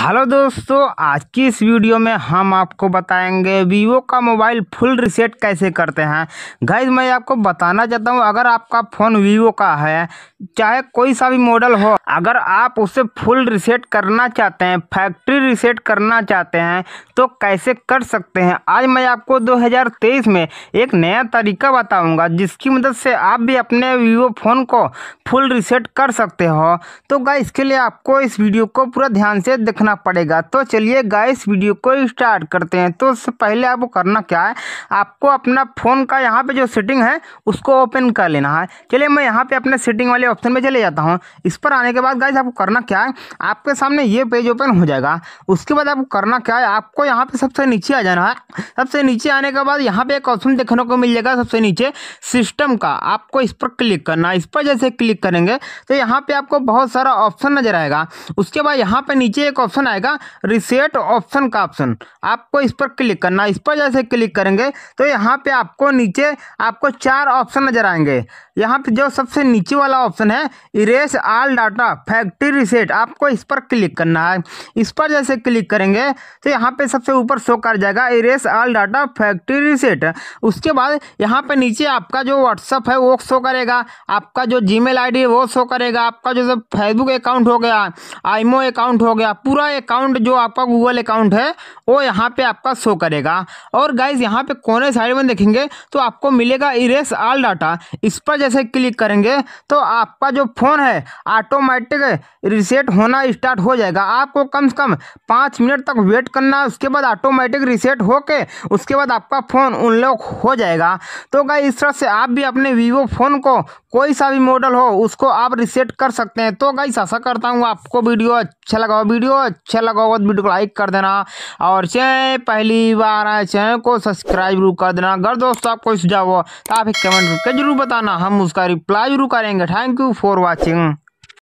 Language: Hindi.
हेलो दोस्तों आज की इस वीडियो में हम आपको बताएंगे वीवो का मोबाइल फुल रिसेट कैसे करते हैं गाइज मैं आपको बताना चाहता हूं अगर आपका फ़ोन वीवो का है चाहे कोई सा भी मॉडल हो अगर आप उसे फुल रिसेट करना चाहते हैं फैक्ट्री रिसेट करना चाहते हैं तो कैसे कर सकते हैं आज मैं आपको 2023 में एक नया तरीका बताऊँगा जिसकी मदद से आप भी अपने वीवो फ़ोन को फुल रिसेट कर सकते हो तो गाइज इसके लिए आपको इस वीडियो को पूरा ध्यान से देखना करना पड़ेगा तो चलिए गाइस वीडियो को स्टार्ट करते हैं तो उससे पहले आपको करना क्या है आपको अपना फ़ोन का यहाँ पे जो सेटिंग है उसको ओपन कर लेना है चलिए मैं यहाँ पे अपने सेटिंग वाले ऑप्शन में चले जाता हूँ इस पर आने के बाद गाइस आपको करना क्या है आपके सामने ये पेज ओपन हो जाएगा उसके बाद आपको करना क्या है आपको यहाँ पर सबसे नीचे आ जाना है सबसे नीचे आने के बाद यहाँ पर एक ऑप्शन देखने को मिल जाएगा सबसे नीचे सिस्टम का आपको इस पर क्लिक करना है इस पर जैसे क्लिक करेंगे तो यहाँ पर आपको बहुत सारा ऑप्शन नजर आएगा उसके बाद यहाँ पर नीचे एक ऑप्शन ऑप्शन आएगा रिसेट ऑप्शन का ऑप्शन आपको इस पर क्लिक करना इस पर जैसे क्लिक करेंगे तो यहाँ पे आपको नीचे आपको चार ऑप्शन नज़र आएंगे यहाँ पे जो सबसे नीचे वाला ऑप्शन है erase all data factory reset आपको इस पर क्लिक करना है इस पर जैसे क्लिक करेंगे तो यहाँ पे सबसे ऊपर शो कर जाएगा erase all data factory reset उसके बाद यहाँ पे नीचे आपका जो व्हाट्सअप है वो शो करेगा आपका जो जी मेल है वो शो करेगा आपका जो फेसबुक अकाउंट हो गया आईमो अकाउंट हो गया पूरा आपका अकाउंट जो आपका गूगल अकाउंट है वो यहाँ पे आपका शो करेगा और गाइज यहाँ पे कोने साइड में देखेंगे तो आपको मिलेगा इरेस आल डाटा इस पर जैसे क्लिक करेंगे तो आपका जो फ़ोन है ऑटोमेटिक रिसेट होना स्टार्ट हो जाएगा आपको कम से कम पाँच मिनट तक वेट करना है उसके बाद ऑटोमेटिक रिसेट होके उसके बाद आपका फ़ोन अनलॉक हो जाएगा तो गाइज इस तरह से आप भी अपने वीवो फ़ोन को कोई सा भी मॉडल हो उसको आप रिसेट कर सकते हैं तो गाइस आशा करता हूँ आपको वीडियो अच्छा, अच्छा लगा हो वीडियो अच्छा लगा होगा तो वीडियो को लाइक कर देना और चैनल पहली बार आए चैनल को सब्सक्राइब जरूर कर देना अगर दोस्तों आपको सुझाव हो तो आप एक कमेंट करके जरूर बताना हम उसका रिप्लाई जरूर करेंगे थैंक यू फॉर वॉचिंग